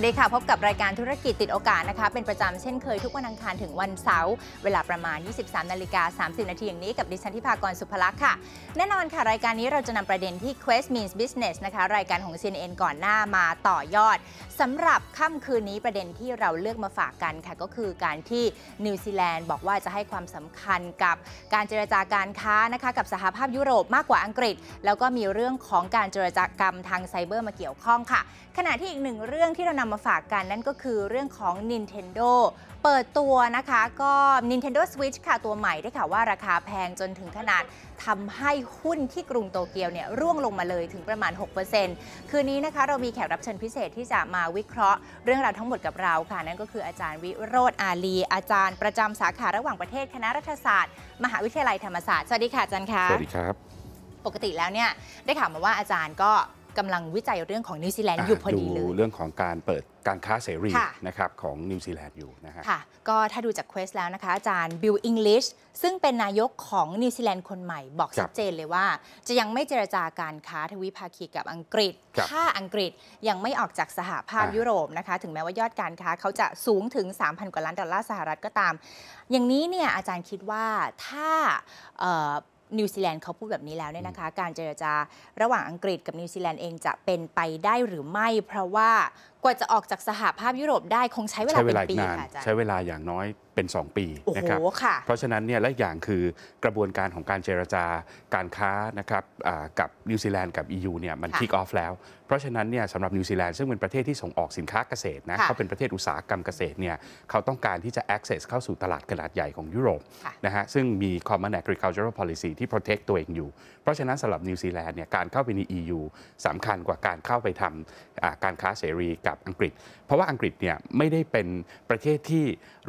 วัสดีค่ะ พบกับรายการธุรกิจติดโอกาสนะคะเป็นประจำเช่นเคยทุกวันอังคารถึงวันเสาร์ เวลาประมาณ 23 นาฬิกา30 นาทีอย่างนี้กับดิฉันทิพากรสุภลักษ์ค่ะ แน่นอนค่ะ รายการนี้เราจะนำประเด็นที่ Quest Means Business นะคะ รายการของ CNN ก่อนหน้ามาต่อยอดสำหรับค่ำคืนนี้ประเด็นที่เราเลือกมาฝากกันค่ะก็คือการที่นิวซีแลนด์บอกว่าจะให้ความสำคัญกับการเจรจาการค้านะคะ กับสหภาพยุโรปมากกว่าอังกฤษ แล้วก็มีเรื่องของการเจรจากรรมทางไซเบอร์มาเกี่ยวข้องค่ะขณะที่อีกหนึ่งเรื่องที่เรานำมาฝากกันนั่นก็คือเรื่องของ Nintendo เปิดตัวนะคะก็ Nintendo Switch ค่ะตัวใหม่ได้ค่ะ ว่าราคาแพงจนถึงขนาดทำให้หุ้นที่กรุงโตเกียวเนี่ยร่วงลงมาเลยถึงประมาณ 6%คืนนี้นะคะ เรามีแขกรับเชิญพิเศษที่จะมาวิเคราะห์เรื่องราวทั้งหมดกับเราค่ะนั่นก็คืออาจารย์วิโรธอาลี อาจารย์ประจำสาขาระหว่างประเทศคณะรัฐศาสตร์มหาวิทยาลัยธรรมศาสตร์สวัสดีค่ะอาจารย์คะสวัสดีครับปกติแล้วเนี่ยได้ข่าวมาว่าอาจารย์ก็กำลังวิจัยเรื่องของนิวซีแลนด์อยู่พอดีเลยเรื่องของการเปิดการค้าเสรีนะครับของนิวซีแลนด์อยู่นะฮะก็ถ้าดูจากเควสแล้วนะคะอาจารย์บิลอิงลิชซึ่งเป็นนายกของนิวซีแลนด์คนใหม่ บอกชัดเจนเลยว่า จะยังไม่เจรจาการค้าทวิภาคีกับอังกฤษ ถ้าอังกฤษยังไม่ออกจากสหภาพยุโรปนะคะถึงแม้ว่ายอดการค้าเขาจะสูงถึง 3,000 กว่าล้านดอลลาร์สหรัฐก็ตาม อย่างนี้เนี่ยอาจารย์คิดว่าถ้านิวซีแลนด์เขาพูดแบบนี้แล้วเนี่ยนะคะ การเจรจาระหว่างอังกฤษกับนิวซีแลนด์เองจะเป็นไปได้หรือไม่เพราะว่ากว่าจะออกจากสหภาพยุโรปได้ คงใช้เวลาเป็นปีค่ะอาจารย์ใช้เวลาอย่างน้อยเป็น 2 ปีนะครับเพราะฉะนั้นเนี่ยและอย่างคือกระบวนการของการเจรจาการค้านะครับกับนิวซีแลนด์กับ EU เนี่ยมันคิกออฟแล้วเพราะฉะนั้นเนี่ยสำหรับนิวซีแลนด์ซึ่งเป็นประเทศที่ส่งออกสินค้าเกษตรนะเขาเป็นประเทศอุตสาหกรรมเกษตรเนี่ยเขาต้องการที่จะ access เข้าสู่ตลาดขนาดใหญ่ของยุโรปนะฮะซึ่งมี common agricultural policy ที่ protect ตัวเองอยู่เพราะฉะนั้นสำหรับนิวซีแลนด์เนี่ยการเข้าไปใน EU สำคัญกว่าการเข้าไปทำการค้าเสรีกับับอังกฤษเพราะว่าอังกฤษเนี่ยไม่ได้เป็นประเทศที่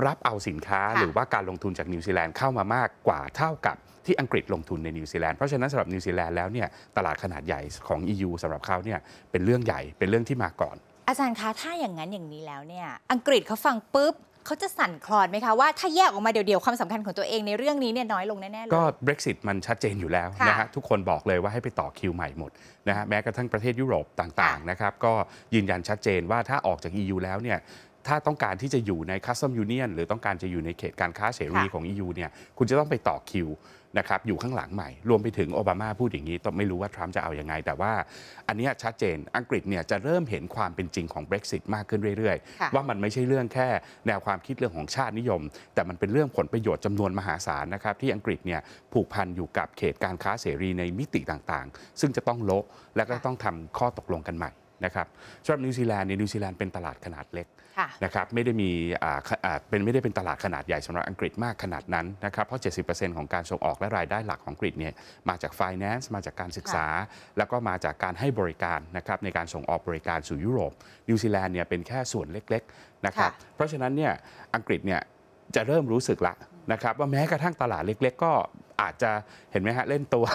รับเอาสินค้าหรือว่าการลงทุนจากนิวซีแลนด์เข้ามามากกว่าเท่ากับที่อังกฤษลงทุนในนิวซีแลนด์เพราะฉะนั้นสำหรับนิวซีแลนด์แล้วเนี่ยตลาดขนาดใหญ่ของ EU สำหรับเขาเนี่ยเป็นเรื่องใหญ่เป็นเรื่องที่มาก่อน อาจารย์คะถ้าอย่างนั้นอย่างนี้แล้วเนี่ยอังกฤษเขาฟังปุ๊บเขาจะสั่นคลอนไหมคะ ว่าถ้าแยกออกมาเดี่ยว ๆ ความสำคัญของตัวเองในเรื่องนี้เนี่ยน้อยลงแน่ๆเลยก็ Brexit มันชัดเจนอยู่แล้วนะฮะทุกคนบอกเลยว่าให้ไปต่อคิวใหม่หมดนะฮะแม้กระทั่งประเทศยุโรปต่างๆนะครับก็ยืนยันชัดเจนว่าถ้าออกจาก EU แล้วเนี่ยถ้าต้องการที่จะอยู่ในคัสตอมยูเนียนหรือต้องการจะอยู่ในเขตการค้าเสรีของ EU เนี่ย คุณจะต้องไปต่อคิวนะครับ อยู่ข้างหลังใหม่ รวมไปถึงโอบามาพูดอย่างนี้ ต้องไม่รู้ว่าทรัมป์จะเอาอยัางไงแต่ว่าอันนี้ชัดเจน อังกฤษเนี่ยจะเริ่มเห็นความเป็นจริงของ Brexit มากขึ้นเรื่อย ๆ ว่ามันไม่ใช่เรื่องแค่แนวความคิดเรื่องของชาตินิยม แต่มันเป็นเรื่องผลประโยชน์จำนวนมหาศาลนะครับที่อังกฤษเนี่ยผูกพันอยู่กับเขตการค้าเสรีในมิติต่าง ๆ ซึ่งจะต้องโละและก็ต้องทำข้อตกลงกันใหม่นะครับสำหรับนิวซีแลนด์นนิวซีแลนด์เป็นตลาดขนาดเล็กนะครับไม่ได้มีเป็นไม่ได้เป็นตลาดขนาดใหญ่สำหรับอังกฤษมากขนาดนั้นนะครับเพราะ 70%ของการส่งออกและรายได้หลักของอังกฤษเนี่ยมาจากฟินแลนซ์มาจากการศึกษา แล้วก็มาจากการให้บริการนะครับในการส่งออกบริการสู่ยุโรปนิวซีแลนด์เนี่ยเป็นแค่ส่วนเล็กๆนะครับเพราะฉะนั้นเนี่ยอังกฤษเนี่ยจะเริ่มรู้สึกละนะครับว่าแม้กระทั่งตลาดเล็กๆก็อาจจะเห็นไหมฮะ เล่นตัว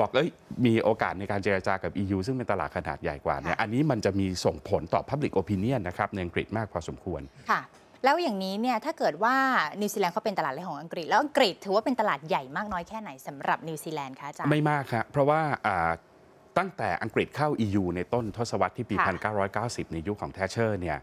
บอกเอ้ยมีโอกาสในการเจรจากับ EU ซึ่งเป็นตลาดขนาดใหญ่กว่าเนี่ยอันนี้มันจะมีส่งผลต่อ Public Opinion นะครับ ในอังกฤษมากพอสมควร ค่ะ แล้วอย่างนี้เนี่ยถ้าเกิดว่านิวซีแลนด์เขาเป็นตลาดแรกของอังกฤษแล้วอังกฤษถือว่าเป็นตลาดใหญ่มากน้อยแค่ไหนสำหรับนิวซีแลนด์คะอาจารย์ไม่มากครับเพราะว่าตั้งแต่อังกฤษเข้า EU ในต้นทศวรรษที่ปี 1990 ในยุคขของแทชเชอร์เนี่ย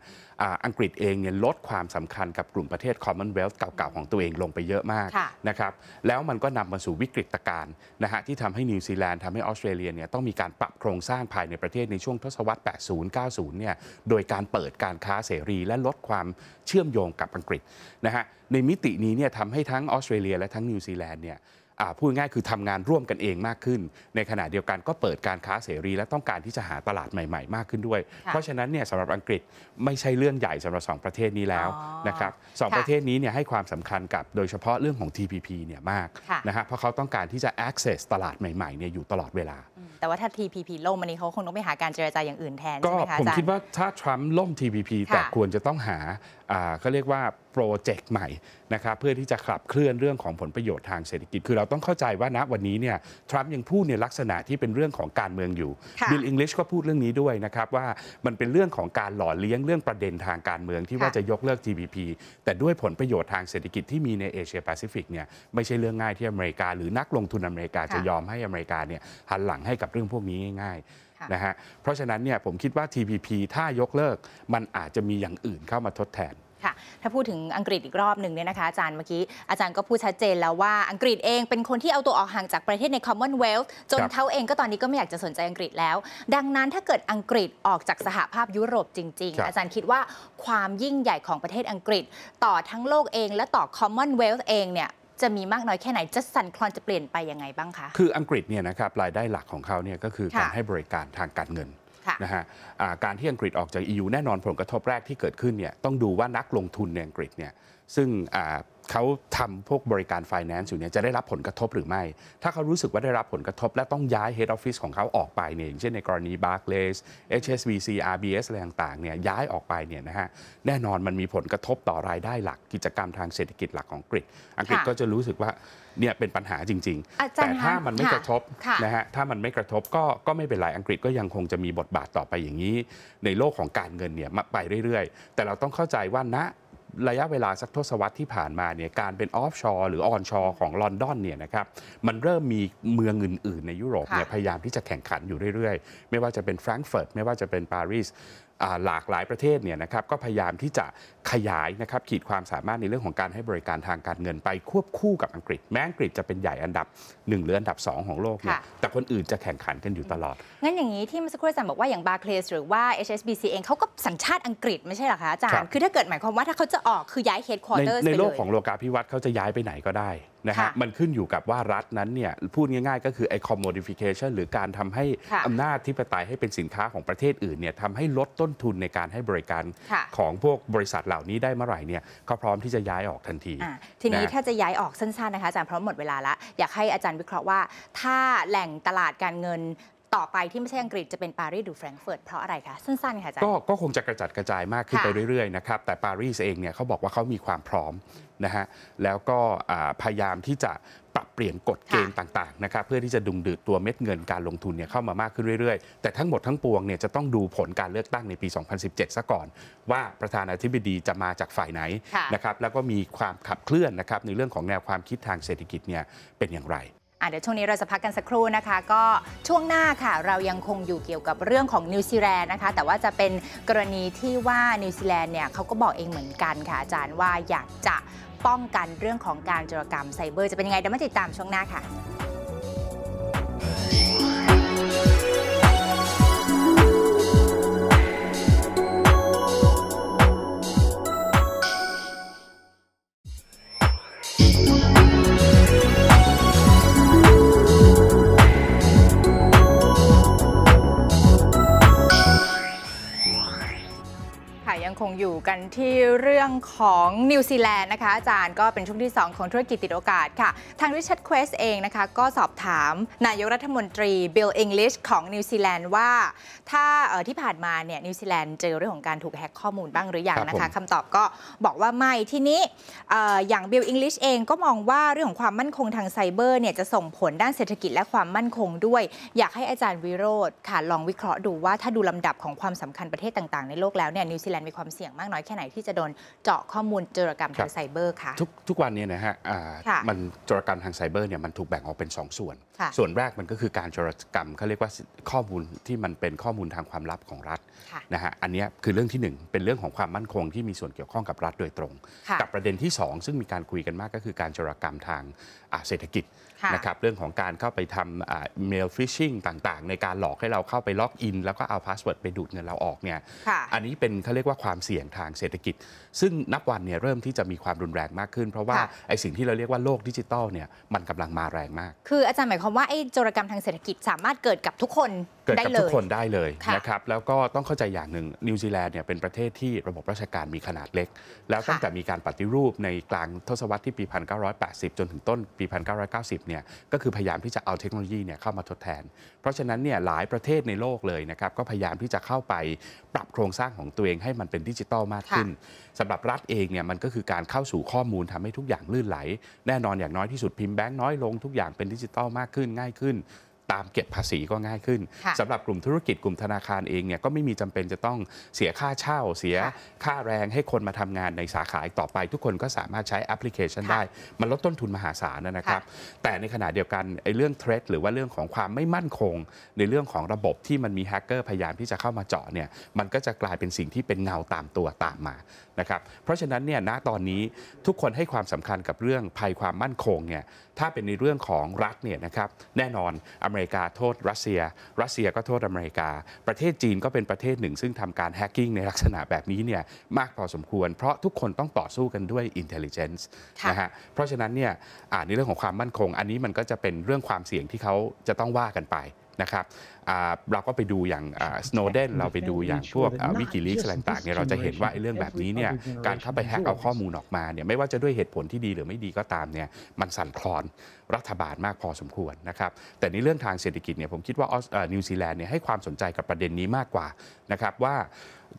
อังกฤษเองเนี่ยลดความสำคัญกับกลุ่มประเทศ Commonwealth เก่าๆของตัวเองลงไปเยอะมากนะครับแล้วมันก็นำมาสู่วิกฤตการณ์นะฮะที่ทำให้นิวซีแลนด์ทำให้ออสเตรเลียเนี่ยต้องมีการปรับโครงสร้างภายในประเทศในช่วงทศวรรษ 80 90 เนี่ยโดยการเปิดการค้าเสรีและลดความเชื่อมโยงกับอังกฤษนะฮะในมิตินี้เนี่ยทำให้ทั้งออสเตรเลียและทั้งนิวซีแลนด์เนี่ยพูดง่ายคือทำงานร่วมกันเองมากขึ้น ในขณะเดียวกันก็เปิดการค้าเสรี และต้องการที่จะหาตลาดใหม่ๆ มากขึ้นด้วย เพราะฉะนั้นเนี่ยสำหรับอังกฤษไม่ใช่เรื่องใหญ่สำหรับ 2 ประเทศนี้แล้วนะครับสประเทศนี้เนี่ยให้ความสำคัญกับโดยเฉพาะเรื่องของ TPP เนี่ยมากนะฮะเพราะเขาต้องการที่จะ access ตลาดใหม่ๆเนี่ยอยู่ตลอดเวลาแต่ว่าถ้า TPP ล่มอันนี้เขาคงต้องไปหาการเจรจาอย่างอื่นแทนใช่ไหมคะก็ผมคิดว่าถ้าทรัมป์ล่ม TPP แต่ควรจะต้องหาเขาเรียกว่าโปรเจกต์ใหม่นะครับเพื่อที่จะขับเคลื่อนเรื่องของผลประโยชน์ทางเศรษฐกิจ คือเราต้องเข้าใจว่าณวันนี้เนี่ยทรัมป์ยังพูดในลักษณะที่เป็นเรื่องของการเมืองอยู่บิลอิงลิชก็พูดเรื่องนี้ด้วยนะครับว่ามันเป็นเรื่องของการหล่อเลี้ยงเรื่องประเด็นทางการเมืองที่ว่าจะยกเลิก GDP แต่ด้วยผลประโยชน์ทางเศรษฐกิจที่มีในเอเชียแปซิฟิกเนี่ยไม่ใช่เรื่องง่ายที่อเมริกาหรือนักลงทุนอเมริกาจะยอมให้อเมริกาเนี่ยหันหลังให้กับเรื่องพวกนี้ง่ายนะฮะเพราะฉะนั้นเนี่ยผมคิดว่า TPP ถ้ายกเลิก มันอาจจะมีอย่างอื่นเข้ามาทดแทนค่ะถ้าพูดถึงอังกฤษอีกรอบหนึ่งเนี่ยนะคะอาจารย์เมื่อกี้ อาจารย์ก็พูดชัดเจนแล้วว่าอังกฤษเองเป็นคนที่เอาตัวออกห่างจากประเทศใน Commonwealth จนเขาเองก็ตอนนี้ก็ไม่อยากจะสนใจอังกฤษแล้ว ดังนั้นถ้าเกิดอังกฤษออกจากสหภาพยุโรปจริง ๆ อาจารย์คิดว่าความยิ่งใหญ่ของประเทศอังกฤษ ต่อทั้งโลกเองและต่อ Commonwealth เองเนี่ยจะมีมากน้อยแค่ไหนจะสั่นคลอนจะเปลี่ยนไปยังไงบ้างคะคืออังกฤษเนี่ยนะครับรายได้หลักของเขาเนี่ยก็คือการให้บริการทางการเงินนะฮะการที่อังกฤษออกจาก EU แน่นอนผลกระทบแรกที่เกิดขึ้นเนี่ยต้องดูว่านักลงทุนในอังกฤษเนี่ยซึ่งเขาทำพวกบริการไฟแนนซ์อยู่เนี่ยจะได้รับผลกระทบหรือไม่ ถ้าเขารู้สึกว่าได้รับผลกระทบ และต้องย้าย Head Office ของเขาออกไปเนี่ยอย่างเช่นในกรณี Barclays HSBC RBS อะไรต่างๆเนี่ยย้ายออกไปเนี่ยนะฮะแน่นอนมันมีผลกระทบต่อรายได้หลักกิจกรรมทางเศรษฐกิจหลักของอังกฤษ อังกฤษก็จะรู้สึกว่าเนี่ยเป็นปัญหาจริงๆ แต่ถ้ามันไม่กระทบนะฮะถ้ามันไม่กระทบก็ก็ไม่เป็นไรอังกฤษก็ยังคงจะมีบทบาทต่อไปอย่างนี้ ในโลกของการเงินเนี่ยไปเรื่อย ๆ แต่เราต้องเข้าใจว่าณระยะเวลาสักทศวรรษที่ผ่านมาเนี่ยการเป็นออฟชอร์หรือออนชอร์ของลอนดอนเนี่ยนะครับมันเริ่มมีเมืองอื่นๆในยุโรปเนี่ยพยายามที่จะแข่งขันอยู่เรื่อย ๆ ไม่ว่าจะเป็นแฟรงก์เฟิร์ตไม่ว่าจะเป็นปารีสหลากหลายประเทศเนี่ยนะครับก็พยายามที่จะขยายนะครับขีดความสามารถในเรื่องของการให้บริการทางการเงินไปควบคู่กับอังกฤษ แม้อังกฤษจะเป็นใหญ่อันดับ 1 หรืออันดับ 2 ของโลกเนี่ยแต่คนอื่นจะแข่งขันกันอยู่ตลอด งั้นอย่างนี้ที่มืสักครู่อาจารย์บอกว่าอย่างบาร์เคลสหรือว่า HSBC เองเขาก็สัญชาติอังกฤษไม่ใช่หรอคะอาจารย์คือถ้าเกิดหมายความว่าถ้าเขาจะออกคือย้ายเฮดคอร์เตอร์ในโลกของโลกาภิวัตน์เขาจะย้ายไปไหนก็ได้นะฮะมันขึ้นอยู่กับว่ารัฐนั้นเนี่ยพูดง่าย ๆ ก็คือไอ้คอมโอดิฟิเคชันหรือการทำให้อำนาจที่ปไตยให้เป็นสินค้าของประเทศอื่นเนี่ยทำให้ลดต้นทุนในการให้บริการของพวกบริษัทเหล่านี้ได้เมื่อไหร่เนี่ยเขาพร้อมที่จะย้ายออกทันที ทีนี้ถ้าจะย้ายออกสั้นๆนะคะอาจารย์เพราะหมดเวลาละอยากให้อาจารย์วิเคราะห์ว่าถ้าแหล่งตลาดการเงินต่อไปที่ไม่ใช่อังกฤษจะเป็นปารีสหรือแฟรงก์เฟิร์ตเพราะอะไรคะ สั้นๆค่ะอาจารย์ก็คงจะกระจัดกระจายมากขึ้นไปเรื่อย ๆ นะครับ แต่ปารีสเองเนี่ยเขาบอกว่าเขามีความพร้อมนะฮะแล้วก็พยายามที่จะปรับเปลี่ยนกฎเกณฑ์ต่างๆนะครับเพื่อที่จะดึงดูดตัวเม็ดเงินการลงทุนเนี่ยเข้ามามากขึ้นเรื่อยๆ แต่ทั้งหมดทั้งปวงเนี่ยจะต้องดูผลการเลือกตั้งในปี 2017ซะก่อน ว่าประธานาธิบดีจะมาจากฝ่ายไหนนะครับแล้วก็มีความขับเคลื่อนนะครับในเรื่องของแนวความคิดทางเศรษฐกิจเนี่ยเป็นอย่างไรเดี๋ยวช่วงนี้เราจะพักกันสักครู่นะคะ ก็ช่วงหน้าค่ะ เรายังคงอยู่เกี่ยวกับเรื่องของนิวซีแลนด์นะคะแต่ว่าจะเป็นกรณีที่ว่านิวซีแลนด์เนี่ยเขาก็บอกเองเหมือนกันค่ะ อาจารย์ว่าอยากจะป้องกันเรื่องของการจรกรรมไซเบอร์ จะเป็นยังไงเดี๋ยวมาติดตามช่วงหน้าค่ะกันที่เรื่องของนิวซีแลนด์นะคะอาจารย์ก็เป็นช่วงที่ 2 ของธุรกิจติดโอกาสค่ะทางริช์ดเควสเองนะคะก็สอบถามนายกรัฐมนตรีบิลอิงลิชของนิวซีแลนด์ว่า ถ้าที่ผ่านมาเนี่ยนิวซีแลนด์เจอเรื่องของการถูกแฮกข้อมูลบ้างหรืออยังนะคะคำตอบก็บอกว่าไม่ที่นี้อย่างบิลอิงลิชเองก็มองว่าเรื่องของความมั่นคงทางไซเบอร์เนี่ยจะส่งผลด้านเศรษฐกิจและความมั่นคงด้วย อยากให้อาจารย์วิโรธค่ะลองวิเคราะห์ดูว่าถ้าดูลำดับของความสำคัญประเทศต่างๆในโลกแล้วเนี่ยนิวซีแลนด์มีความเสี่ยงมากน้อยแค่ไหนที่จะโดนเจาะข้อมูลจจรกรรมทางไซเบอร์คะทุกทุกวันนี้นะฮะมันจจรกรรมทางไซเบอร์เนี่ยมันถูกแบ่งออกเป็น 2 ส่วน ส่วนแรกมันก็คือการจจรกรรมเขาเรียกว่าข้อมูลที่มันเป็นข้อมูลทางความลับของรัฐนะฮะอันนี้คือเรื่องที่ 1 เป็นเรื่องของความมั่นคงที่มีส่วนเกี่ยวข้องกับรัฐโดยตรงกับประเด็นที่ 2 ซึ่งมีการคุยกันมากก็คือการจุรกรรมทางเศรษฐกิจนะครับเรื่องของการเข้าไปทำเมลฟิชชิงต่างๆ ในการหลอกให้เราเข้าไปล็อกอินแล้วก็เอาพาสเวิร์ดไปดูดเงินเราออกเนี่ยอันนี้เป็นเขาเรียกว่าความเสี่ยงทางเศรษฐกิจ ซึ่งนับวันเนี่ยเริ่มที่จะมีความรุนแรงมากขึ้น เพราะว่าไอสิ่งที่เราเรียกว่าโลกดิจิตอลเนี่ยมันกำลังมาแรงมากคืออาจารย์หมายความว่าไอโจรกรรมทางเศรษฐกิจสามารถเกิดกับทุกคนกิดกับทุกคนได้เลยนะครับ แล้วก็ต้องเข้าใจอย่างหนึ่งนิวซีแลนด์เนี่ยเป็นประเทศที่ระบบราชการมีขนาดเล็ก แล้วตั้งแต่มีการปฏิรูปในกลางทศวรรษที่ปี 1980 จนถึงต้นปี 1990 เนี่ยก็คือพยายามที่จะเอาเทคโนโลยีเนี่ยเข้ามาทดแทน เพราะฉะนั้นเนี่ยหลายประเทศในโลกเลยนะครับ ก็พยายามที่จะเข้าไปปรับโครงสร้างของตัวเองให้มันเป็นดิจิตอลมากขึ้น สำหรับรัฐเองเนี่ยมันก็คือการเข้าสู่ข้อมูลทำให้ทุกอย่างลื่นไหล แน่นอนอย่างน้อยที่สุดพิมพ์แบงค์น้อยลงทุกอย่างเป็นดิจิตอลมากขึ้นง่ายขึ้นตามเก็บภาษีก็ง่ายขึ้นสำหรับกลุ่มธุรกิจ กลุ่มธนาคารเองเนี่ยก็ไม่มีจำเป็นจะต้องเสียค่าเช่า เสียค่าแรงให้คนมาทำงานในสาขาต่อไป ทุกคนก็สามารถใช้แอปพลิเคชันได้ มันลดต้นทุนมหาศาลนะครับ แต่ในขณะเดียวกันไอ้เรื่องเทรดหรือว่าเรื่องของความไม่มั่นคง ในเรื่องของระบบที่มันมีแฮกเกอร์พยายามที่จะเข้ามาเจาะเนี่ยมันก็จะกลายเป็นสิ่งที่เป็นเงาตามตัวตามมานะครับเพราะฉะนั้นเนี่ยณตอนนี้ทุกคนให้ความสำคัญกับเรื่องภัยความมั่นคงเนี่ยถ้าเป็นในเรื่องของรัฐเนี่ยนะครับแน่นอนอเมริกาโทษรัสเซีย รัสเซียก็โทษอเมริกา ประเทศจีนก็เป็นประเทศหนึ่ง ซึ่งทำการแฮกกิ้งในลักษณะแบบนี้เนี่ยมากพอสมควร เพราะทุกคนต้องต่อสู้กันด้วยอินเทลเจนซ์นะฮะเพราะฉะนั้นเนี่ยในเรื่องของความมั่นคงอันนี้มันก็จะเป็นเรื่องความเสี่ยงที่เขาจะต้องว่ากันไปนะครับเราก็ไปดูอย่างสโนเดนเราไปดูอย่างพวกวิกิลีกอะไรต่างๆเนี่ยเราจะเห็นว่าไอ้เรื่องแบบนี้เนี่ยการเข้าไปแฮกเอาข้อมูลออกมาเนี่ยไม่ว่าจะด้วยเหตุผลที่ดีหรือไม่ดีก็ตามเนี่ยมันสั่นคลอนรัฐบาลมากพอสมควรนะครับแต่ในเรื่องทางเศรษฐกิจเนี่ยผมคิดว่านิวซีแลนด์เนี่ยให้ความสนใจกับประเด็นนี้มากกว่านะครับว่า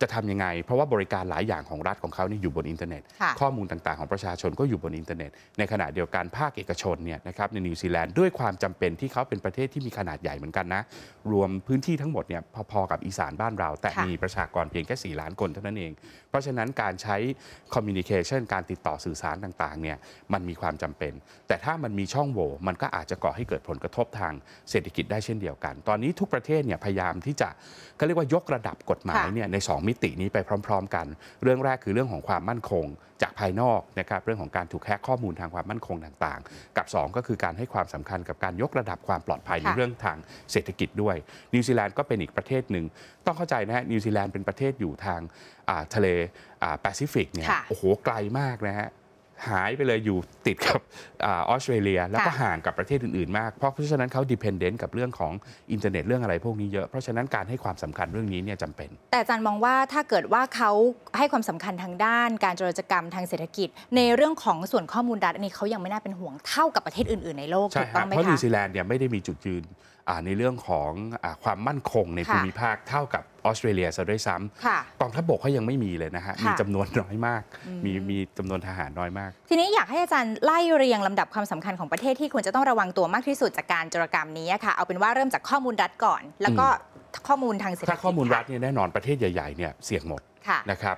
จะทํำยังไง เพราะว่าบริการหลายอย่างของรัฐของเขาเนี่ยอยู่บนอินเทอร์เน็ตข้อมูลต่างๆของประชาชนก็อยู่บนอินเทอร์เน็ตในขณะเดียวกันภาคเอกชนเนี่ยนะครับในนิวซีแลนด์ด้วยความจำเป็นที่เขาเป็นประเทศที่มีขนาดใหญ่เหมือนกันนะรวมพื้นที่ทั้งหมดเนี่ยพอ ๆ กับอีสานบ้านเรา แต่มีประชากรเพียงแค่4 ล้านคนเท่านั้นเอง เพราะฉะนั้นการใช้คอมมิวนิเคชันการติดต่อสื่อสารต่างๆเนี่ยมันมีความจำเป็น แต่ถ้ามันมีช่องโหว่ มันก็อาจจะก่อให้เกิดผลกระทบทางเศรษฐกิจได้เช่นเดียวกัน ตอนนี้ทุกประเทศเนี่ยพยายามที่จะเขาเรียกว่ายกระดับกฎหมายเนี่ยใน 2 มิตินี้ไปพร้อม ๆ กันเรื่องแรกคือเรื่องของความมั่นคงจากภายนอกนะครับเรื่องของการถูกแฮกข้อมูลทางความมั่นคงต่าง ๆ กับ 2 ก็คือการให้ความสำคัญกับการยกระดับความปลอดภัยในเรื่องทางเศรษฐกิจด้วยนิวซีแลนด์ก็เป็นอีกประเทศหนึ่ง ต้องเข้าใจนะฮะนิวซีแลนด์เป็นประเทศอยู่ทางทะเลแปซิฟิกเนี่ย โอ้โหไกลมากนะฮะหายไปเลยอยู่ติดกับออสเตรเลียแล้วก็ห่างกับประเทศอื่นๆ มากเพราะเพราะฉะนั้นเขาดิพเอนเดนต์กับเรื่องของอินเทอร์เน็ตเรื่องอะไรพวกนี้เยอะ เพราะฉะนั้นการให้ความสำคัญเรื่องนี้เนี่ยจำเป็น แต่อาจารย์มองว่าถ้าเกิดว่าเขาให้ความสำคัญทางด้านการจรจกรรมทางเศรษฐกิจในเรื่องของส่วนข้อมูลดัตอันนี้เขายังไม่น่าเป็นห่วงเท่ากับประเทศอื่น ๆในโลกใช่ไหมคะเพราะนิวซีแลนด์เนี่ยไม่ได้มีจุดยืนในเรื่องของอความมั่นคงในภูมิภาคเท่ากับออสเตรเลียซะด้วยซ้ำกองทัพบกเขายังไม่มีเลยนะฮะ มีจำนวนน้อยมาก มีมีจำนวนทหารน้อยมาก ทีนี้อยากให้อาจารย์ไล่เรียงลำดับความสำคัญของประเทศที่ควรจะต้องระวังตัวมากที่สุด จากการจรกรรมนี้ค่ะ เอาเป็นว่าเริ่มจากข้อมูลรัฐก่อน แล้วก็ข้อมูลทางเศรษฐกิจถ้าข้อมูลรัฐเนี่ยแน่นอนประเทศใหญ่ๆเนี่ยเสี่ยงหมดนะครับ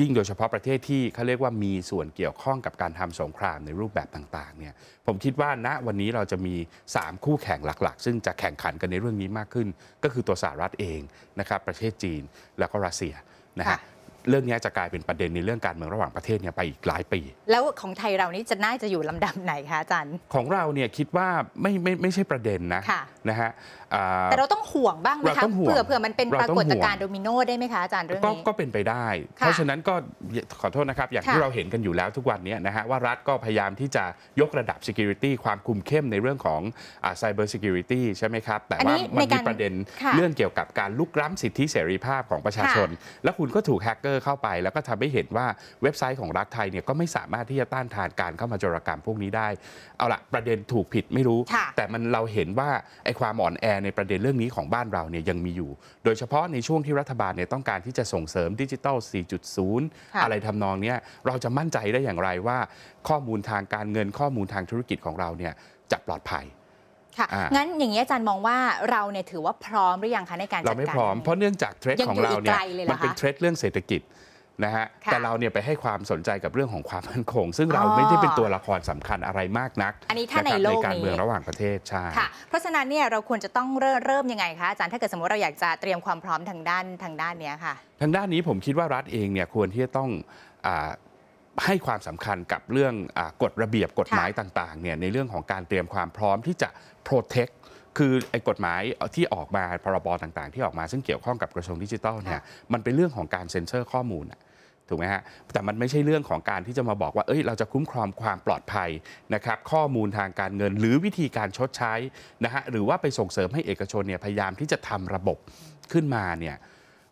ยิ่งโดยเฉพาะประเทศที่เขาเรียกว่ามีส่วนเกี่ยวข้องกับการทำสงครามในรูปแบบต่างๆเนี่ยผมคิดว่าณวันนี้เราจะมี 3 คู่แข่งหลักๆ ซึ่งจะแข่งขันกันในเรื่องนี้มากขึ้น ก็คือตัวสหรัฐเองนะครับประเทศจีนแล้วก็รัสเซียนะฮะเรื่องนี้จะกลายเป็นประเด็นในเรื่องการเมืองระหว่างประเทศเนี่ยไปอีกหลายปี แล้วของไทยเรานี่จะน่าจะอยู่ลำดับไหนคะอาจารย์ ของเราเนี่ยคิดว่าไม่ไม่ไม่ใช่ประเด็นนะะนะฮะแต่เราต้องห่วงบ้างไหมคะ เผื่อเผื่อมันเป็นปรากฏการณ์โดมิโนได้ไหมคะอาจารย์เรื่องนี้ก็เป็นไปได้ เพราะฉะนั้นก็ขอโทษนะครับ อย่างที่เราเห็นกันอยู่แล้วทุกวันนี้นะฮะว่ารัฐก็พยายามที่จะยกระดับ Security ความคุมเข้มในเรื่องของ Cyber Security ใช่ไหมครับ แต่ว่ามันมีประเด็นเรื่องเกี่ยวกับการลุกล้ำสิทธิเสรีภาพของประชาชน และคุณก็ถูกแฮกเกอร์อร์เข้าไปแล้วก็ทำให้เห็นว่าเว็บไซต์ของรัฐไทยเนี่ยก็ไม่สามารถที่จะต้านทานการเข้ามาโจรกรรมพวกนี้ได้ เอาละประเด็นถูกผิดไม่รู้ แต่มันเราเห็นว่าไอ้ความอ่อนแอในประเด็นเรื่องนี้ของบ้านเราเนี่ยยังมีอยู่ โดยเฉพาะในช่วงที่รัฐบาลเนี่ยต้องการที่จะส่งเสริมดิจิตอล 4.0 อะไรทำนองเนี้ยเราจะมั่นใจได้อย่างไรว่าข้อมูลทางการเงินข้อมูลทางธุรกิจของเราเนี่ยจะปลอดภัยค่ะงั้นอย่างนี้อาจารย์มองว่าเราเนี่ยถือว่าพร้อมหรือยังคะในการจัดการ เราไม่พร้อมเพราะเนื่องจากเทรดของเราเนี่ยมันเป็นเทรดเรื่องเศรษฐกิจนะฮะแต่เราเนี่ยไปให้ความสนใจกับเรื่องของความมั่นคงซึ่งเราไม่ได้เป็นตัวละครสำคัญอะไรมากนักอันนี้ถ้าในโลกการเมืองระหว่างประเทศใช่ค่ะเพราะฉะนั้นเนี่ยเราควรจะต้องเริ่มเริ่มยังไงคะอาจารย์ถ้าเกิดสมมติเราอยากจะเตรียมความพร้อมทางด้านทางด้านเนี้ยค่ะทางด้านนี้ผมคิดว่ารัฐเองเนี่ยควรที่จะต้องให้ความสำคัญกับเรื่องอกฎระเบียบกฎหมายต่างๆเนี่ยในเรื่องของการเตรียมความพร้อมที่จะ protect คือไอ้กฎหมายที่ออกมา พรบต่างๆที่ออกมาซึ่งเกี่ยวข้องกับกระทรวงดิจิทัลเนี่ยมันเป็นเรื่องของการเซ็นเซอร์ข้อมูลถูกไหมฮะแต่มันไม่ใช่เรื่องของการที่จะมาบอกว่าเอ้ย เราจะคุ้มครองความปลอดภัยนะครับข้อมูลทางการเงิน หรือวิธีการชดใช้นะฮะหรือว่าไปส่งเสริมให้เอกชนเนี่ยพยายามที่จะทำระบบขึ้นมาเนี่ย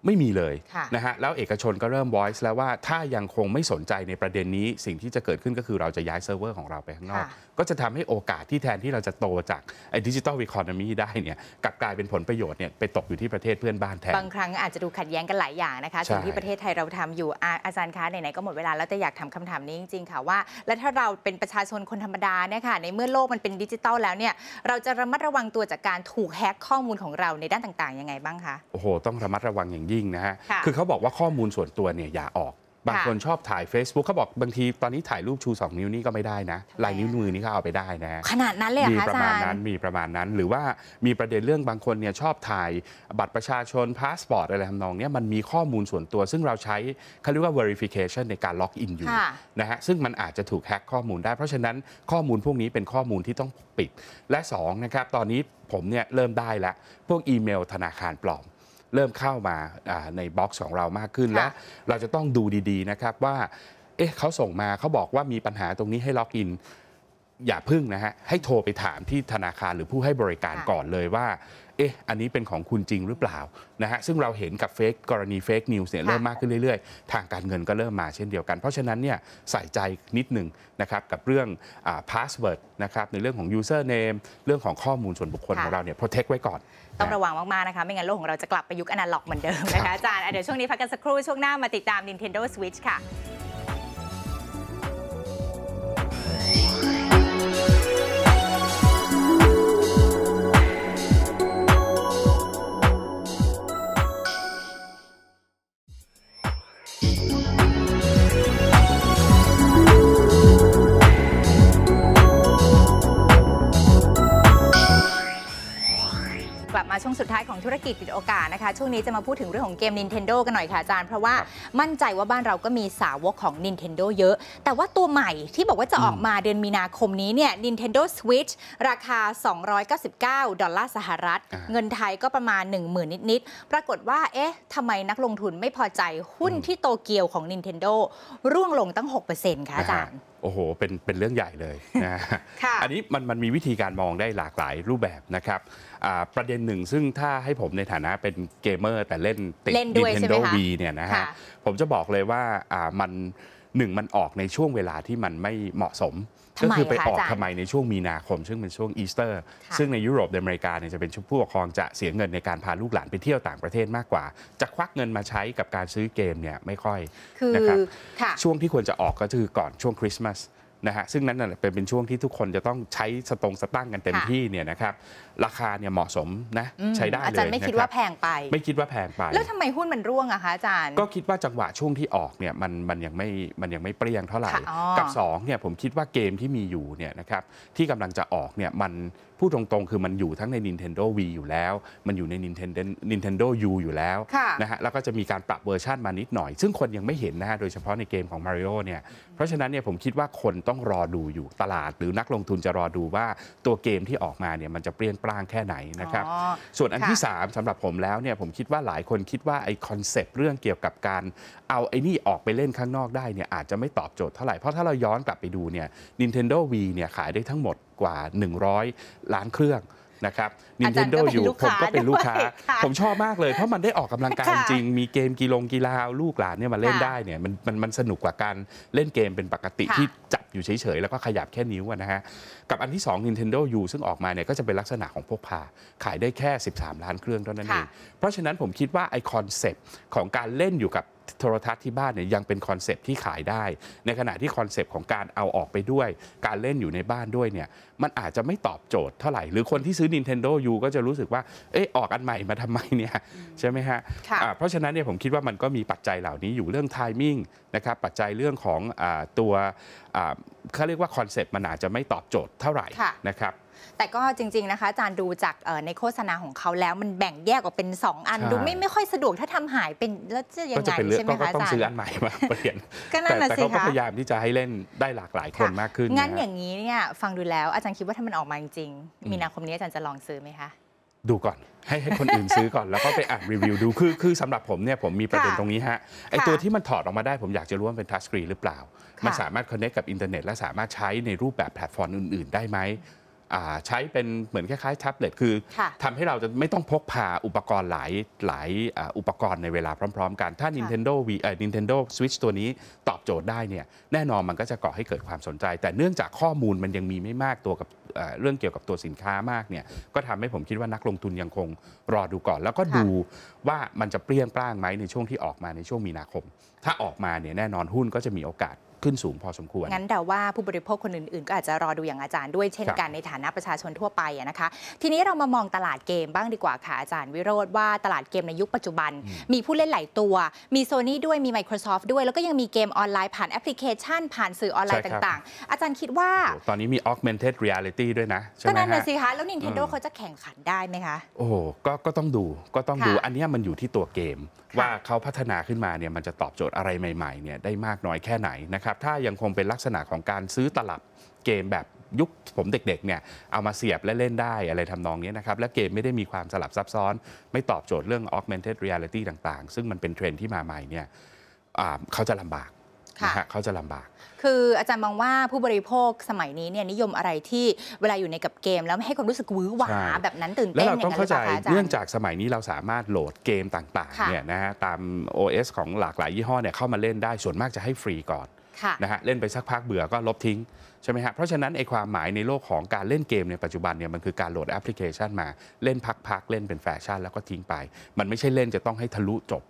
ไม่มีเลยนะฮะ แล้วเอกชนก็เริ่ม voice แล้วว่าถ้ายังคงไม่สนใจในประเด็นนี้สิ่งที่จะเกิดขึ้นก็คือเราจะย้ายเซิร์ฟเวอร์ของเราไปข้างนอก ก็จะทำให้โอกาสที่แทนที่เราจะโตจากไอ้ดิจิทัลวิคอนมีได้เนี่ยกลับกลายเป็นผลประโยชน์เนี่ยไปตกอยู่ที่ประเทศเพื่อนบ้านแทน บางครั้งอาจจะดูขัดแย้งกันหลายอย่างนะคะสิ่งที่ประเทศไทยเราทำอยู่อาจารย์คะไหนๆก็หมดเวลาแล้วแต่อยากถามคำถามนี้จริงๆค่ะว่าแล้วถ้าเราเป็นประชาชนคนธรรมดาเนี่ยค่ะในเมื่อโลกมันเป็นดิจิทัลแล้วเนี่ยเราจะระมัดระวังตัวจากการถูกแฮ็กข้อมูลของเราในด้านต่างๆยังไงบ้างคะโอ้โหต้องระมัดระวังอย่างยิ่งนะฮะคือเขาบอกว่าข้อมูลส่วนตัวเนี่ยอย่าออก บางคนชอบถ่าย Facebook เขาบอกบางทีตอนนี้ถ่ายรูปชู 2 นิ้วนี่ก็ไม่ได้นะลายนิ้วมือนี่เขาเอาไปได้นะ ขนาดนั้นเลยมีประมาณนั้น มีประมาณนั้น หรือว่ามีประเด็นเรื่องบางคนเนี่ยชอบถ่ายบัตรประชาชนพาสปอร์ต อะไรทำนองนี้มันมีข้อมูลส่วนตัว ซึ่งเราใช้เขาเรียกว่า verification ในการล็อกอินอยู่นะฮะซึ่งมันอาจจะถูกแฮ็กข้อมูลได้ เพราะฉะนั้นข้อมูลพวกนี้เป็นข้อมูลที่ต้องปิด และ2นะครับตอนนี้ผมเนี่ยเริ่มได้แล้วพวกอีเมล ธนาคารปลอมเริ่มเข้ามาในบ็อกซ์ของเรามากขึ้นและเราจะต้องดูดี ๆ นะครับว่า เอ๊ะเขาส่งมาเขาบอกว่ามีปัญหาตรงนี้ให้ล็อกอินอย่าพึ่งนะฮะให้โทรไปถามที่ธนาคารหรือผู้ให้บริการก่อนเลยว่าเอ๊ะอันนี้เป็นของคุณจริงหรือเปล่านะฮะซึ่งเราเห็นกับเฟกกรณีเฟกนิวส์เนี่ยเริ่มมากขึ้นเรื่อยๆ ทางการเงินก็เริ่มมาเช่นเดียวกัน เพราะฉะนั้นเนี่ยใส่ใจนิดหนึ่งนะครับกับเรื่องพาสเวิร์ดนะครับในเรื่องของ username เรื่องของข้อมูลส่วนบุคคลของเราเนี่ยโปรเทคไว้ก่อน ต้องระวังมากๆนะคะไม่งั้นโลกของเราจะกลับไปยุคอนาล็อกเหมือนเดิมนะคะอาจารย์เดี๋ยวช่วงนี้พักกันสักครู่ช่วงหน้ามาติดตาม Nintendo Switch ค่ะมาช่วงสุดท้ายของธุรกิจปิดโอกาสนะคะ ช่วงนี้จะมาพูดถึงเรื่องของเกม Nintendo กันหน่อยค่ะอาจารย์เพราะว่ามั่นใจว่าบ้านเราก็มีสาวกของ Nintendo เยอะ แต่ว่าตัวใหม่ที่บอกว่าจะออกมาเดือนมีนาคมนี้เนี่ย Nintendo Switch ราคา 299 ดอลลาร์สหรัฐ เงินไทยก็ประมาณ 1 0,000 นิดๆปรากฏว่า เอ๊ะทำไมนักลงทุนไม่พอใจหุ้นที่โตเกียวของ Nintendo ร่วงลงตั้ง6%ค่ะอาจารย์โอ้โหเป็นเป็นเรื่องใหญ่เลยนะอันนี้มันมันมีวิธีการมองได้หลากหลายรูปแบบนะครับประเด็นหนึ่งซึ่งถ้าให้ผมในฐานะเป็นเกมเมอร์ แต่เล่นติด Nintendo ีเนี่ยนะฮะผมจะบอกเลยว่ามันหนึ่งมันออกในช่วงเวลาที่มันไม่เหมาะสม ก็คือไปออกทำไมในช่วงมีนาคมซึ่งเป็นช่วงอีสเตอร์ ซึ่งในยุโรปอเมริกาเนี่ยจะเป็นช่วงผู้ปกครองจะเสียเงินในการพาลูกหลานไปเที่ยวต่างประเทศมากกว่า จะควักเงินมาใช้กับการซื้อเกมเนี่ยไม่ค่อยนะครับช่วงที่ควรจะออกก็คือก่อนช่วงคริสต์มาสนะฮะซึ่งนั้นเป็นเป็นช่วงที่ทุกคนจะต้องใช้สตงสตั้งกันเต็มที่เนี่ยนะครับราคาเนี่ยเหมาะสมนะใช้ได้เลยอาจารย์ไม่คิดว่าแพงไป ไม่คิดว่าแพงไป แล้วทำไมหุ้นมันร่วงอะคะอาจารย์ก็คิดว่าจังหวะช่วงที่ออกเนี่ยมันมันยังไม่มันยังไม่เปรี้ยงเท่าไหร่ กับ2เนี่ยผมคิดว่าเกมที่มีอยู่เนี่ยนะครับที่กำลังจะออกเนี่ยมันพูดตรงๆ คือมันอยู่ทั้งใน Nintendo Wii อยู่แล้ว มันอยู่ใน Nintendo Nintendo U อยู่แล้วนะฮะ แล้วก็จะมีการปรับเวอร์ชันมานิดหน่อย ซึ่งคนยังไม่เห็นนะฮะ โดยเฉพาะในเกมของ Mario เนี่ย เพราะฉะนั้นเนี่ยผมคิดว่าคนต้องรอดูอยู่ตลาด หรือนักลงทุนจะรอดูว่าตัวเกมที่ออกมาเนี่ยมันจะเปลี่ยนปลางแค่ไหนนะครับ ส่วนอันที่ 3 สำหรับผมแล้วเนี่ยผมคิดว่าหลายคนคิดว่าไอคอนเซปต์เรื่องเกี่ยวกับการเอาไอ้นี่ออกไปเล่นข้างนอกได้เนี่ยอาจจะไม่ตอบโจทย์เท่าไหร่ เพราะถ้าเราย้อนกลับไปดูเนี่ย Nintendo Wii เนี่ยขายได้ทั้งหมดกว่า 100 ล้านเครื่องนะครับ Nintendo อยู่ผมก็เป็นลูกค้า ผมชอบมากเลย เพราะมันได้ออกกำลังกายจริงมีเกมกีฬากีฬาลูกหลานเนี่ยมาเล่นได้เนี่ยมันมันมันสนุกกว่าการเล่นเกมเป็นปกติที่จับอยู่เฉยๆ แล้วก็ขยับแค่นิ้วนะฮะกับอันที่ 2 Nintendo U ซึ่งออกมาเนี่ยก็จะเป็นลักษณะของพวกพา ขายได้แค่ 13 ล้านเครื่องเท่านั้นเองเพราะฉะนั้นผมคิดว่าไอคอนเซปต์ของการเล่นอยู่กับโทรทัศน์ที่บ้านเนี่ยยังเป็นคอนเซปที่ขายได้ ในขณะที่คอนเซปของการเอาออกไปด้วย การเล่นอยู่ในบ้านด้วยเนี่ยมันอาจจะไม่ตอบโจทย์เท่าไหร่หรือคนที่ซื้อ Nintendo U ก็จะรู้สึกว่าเออออกอันใหม่มาทำไมเนี่ยใช่ไหมฮะะเพราะฉะนั้นเนี่ยผมคิดว่ามันก็มีปัจจัยเหล่านี้อยู่เรื่องไทมิ่งนะครับปัจจัยเรื่องของอตัวเขาเรียกว่าคอนเซปต์มันอาจจะไม่ตอบโจทย์เท่าไหร่นะครับแต่ก็จริงๆนะคะ อาจารย์ดูจากในโฆษณาของเขาแล้วมันแบ่งแยกออกเป็น 2 อันดูไม่ไม่ค่อยสะดวกถ้าทำหายเป็น แล้วจะยังไงใช่ไหมคะอาจารย์ ก็ต้องซื้ออันใหม่มาเปลี่ยน ก็นนั่แต่เขาก็พยายามที่จะให้เล่นได้หลากหลายคนมากขึ้นงั้นอย่างนี้เนี่ยฟังดูแล้ว อาจารย์คิดว่าถ้ามันออกมาจริงมีนาคมนี้อาจารย์จะลองซื้อไหมคะ ดูก่อนให้ให้คนอื่นซื้อก่อนแล้วก็ไปอ่านรีวิวดูคือคือสำหรับผมเนี่ยผมมีประเด็นตรงนี้ฮะไอตัวที่มันถอดออกมาได้ผมอยากจะรู้ว่าเป็นทัชสกรีนหรือเปล่ามันสามารถคอนเนคกับอินเทอร์เน็ตและสามารถใช้ในรูปแบบแพลตฟอร์มอื่น ๆ ได้ไหมใช้เป็นเหมือนคล้ายๆแท็บเล็ตคือ ทำให้เราจะไม่ต้องพกพาอุปกรณ์หลายหลายอุปกรณ์ในเวลาพร้อมๆกัน ถ้า Nintendo V เอ่อ Nintendo Switch ตัวนี้ตอบโจทย์ได้เนี่ยแน่นอนมันก็จะก่อให้เกิดความสนใจ แต่เนื่องจากข้อมูลมันยังมีไม่มากตัวกับเรื่องเกี่ยวกับตัวสินค้ามากเนี่ยก็ทำให้ผมคิดว่านักลงทุนยังคงรอดูก่อน แล้วก็ดูว่ามันจะเปรี้ยงปร้างไหมในช่วงที่ออกมาในช่วงมีนาคม ถ้าออกมาเนี่ยแน่นอนหุ้นก็จะมีโอกาสขึ้นสูงพอสมควร งั้นแต่ว่าผู้บริโภคคนอื่น ๆ ก็อาจจะรอดูอย่างอาจารย์ด้วยเช่นกันในฐานะประชาชนทั่วไปนะคะ ทีนี้เรามามองตลาดเกมบ้างดีกว่าค่ะอาจารย์วิโรธว่าตลาดเกมในยุคปัจจุบัน มีผู้เล่นหลายตัว มี Sony ด้วย มี Microsoft ด้วย แล้วก็ยังมีเกมออนไลน์ ผ่านแอปพลิเคชัน ผ่านสื่อออนไลน์ต่างๆ อาจารย์คิดว่า ตอนนี้มี augmented reality ด้วยนะก็นั่นนะสิคะ แล้ว Nintendo เขาจะแข่งขันได้ไหมคะ โอ้ก็ก็ต้องดู ก็ต้องดู อันนี้มันอยู่ที่ตัวเกมว่าเขาพัฒนาขึ้นมาเนี่ยมันจะตอบโจทย์อะไรใหม่ๆเนี่ยได้มากน้อยแค่ไหนนะครับับถ้ายังคงเป็นลักษณะของการซื้อตลับเกมแบบยุคผมเด็กๆเนี่ยเอามาเสียบและเล่นได้อะไรทำนองนี้นะครับ และเกมไม่ได้มีความสลับซับซ้อน ไม่ตอบโจทย์เรื่อง augmented reality ต่างๆ ซึ่งมันเป็นเทรนที่มาใหม่เนี่ยเขาจะลำบากนะฮะเขาจะลำบาก คืออาจารย์มองว่าผู้บริโภคสมัยนี้เนี่ยนิยมอะไรที่เวลาอยู่ในกับเกมแล้วให้ความรู้สึกวื้อหวาแบบนั้นตื่นเต้นแล้วเราต้องเข้าใจเนื่องจากสมัยนี้เราสามารถโหลดเกมต่างๆเนี่ยนะฮะตาม OS ของหลากหลายยี่ห้อเนี่ยเข้ามาเล่นได้ส่วนมากจะให้ฟรีก่อนนะฮะเล่นไปสักพักเบื่อก็ลบทิ้ง ใช่ไหมฮะเพราะฉะนั้นไอความหมายในโลกของการเล่นเกม ในปัจจุบันเนี่ยมันคือการโหลดแอปพลิเคชันมาเล่นพักๆ เล่นเป็นแฟชั่นแล้วก็ทิ้งไป มันไม่ใช่เล่นจะต้องให้ทะลุจบ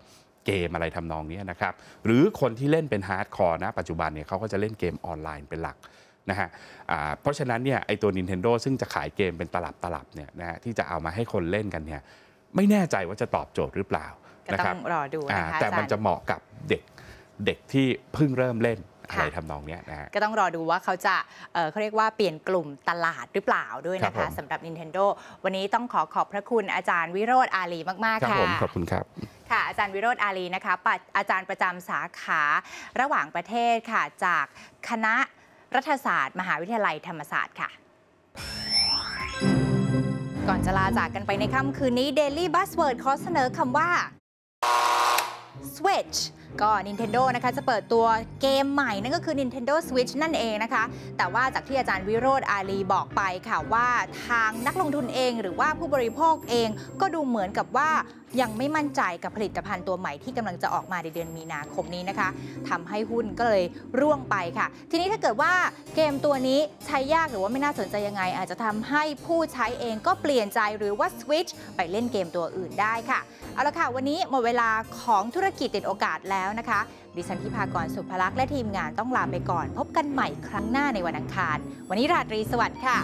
เกมอะไรทำนองนี้นะครับ หรือคนที่เล่นเป็นฮาร์ดคอร์นะปัจจุบันเนี่ยเขาก็จะเล่นเกมออนไลน์เป็นหลักนะฮะเพราะฉะนั้นเนี่ยไอตัว Nintendo ซึ่งจะขายเกมเป็นตลับตลับเนี่ยนะฮะที่จะเอามาให้คนเล่นกันเนี่ยไม่แน่ใจว่าจะตอบโจทย์หรือเปล่านะครับรอดูนะคะแต่มันจะเหมาะกับเด็กเด็กที่เพิ่งเริ่มเล่นอะไรทำนองนี้นะก็ต้องรอดูว่าเขาจะเขาเรียกว่าเปลี่ยนกลุ่มตลาดหรือเปล่าด้วยนะคะสำหรับ Nintendo วันนี้ต้องขอขอบพระคุณอาจารย์วิโรธอาลี มากๆค่ะขอบคุณครับค่ะอาจารย์วิโรธอาลีนะคะอาจารย์ประจำสาขาระหว่างประเทศค่ะจากคณะรัฐศาสตร์ มหาวิทยาลัยธรรมศาสตร์ค่ะ ก่อนจะลาจากกันไปในค่ำคืนนี้ Daily Buzzword ขอเสนอคำว่า switch ก็ Nintendo นะคะ จะเปิดตัวเกมใหม่นั่นก็คือ Nintendo Switch นั่นเองนะคะ แต่ว่าจากที่อาจารย์วิโรธอาลีบอกไปค่ะว่าทางนักลงทุนเอง หรือว่าผู้บริโภคเองก็ดูเหมือนกับว่ายังไม่มั่นใจกับผลิตภัณฑ์ตัวใหม่ ที่กำลังจะออกมาในเดือนมีนาคมนี้นะคะทำให้หุ้นก็เลยร่วงไปค่ะ ทีนี้ถ้าเกิดว่าเกมตัวนี้ใช้ยากหรือว่าไม่น่าสนใจยังไงอาจจะทำให้ผู้ใช้เองก็เปลี่ยนใจหรือว่าสวิตช์ไปเล่นเกมตัวอื่นได้ค่ะเอาละค่ะวันนี้หมดเวลาของธุรกิจติดโอกาสแล้วแล้วนะคะดิฉันทิพากรสุภลักษ์และทีมงานต้องลาไปก่อน พบกันใหม่ครั้งหน้าในวันอังคาร วันนี้ราตรีสวัสดิ์ค่ะ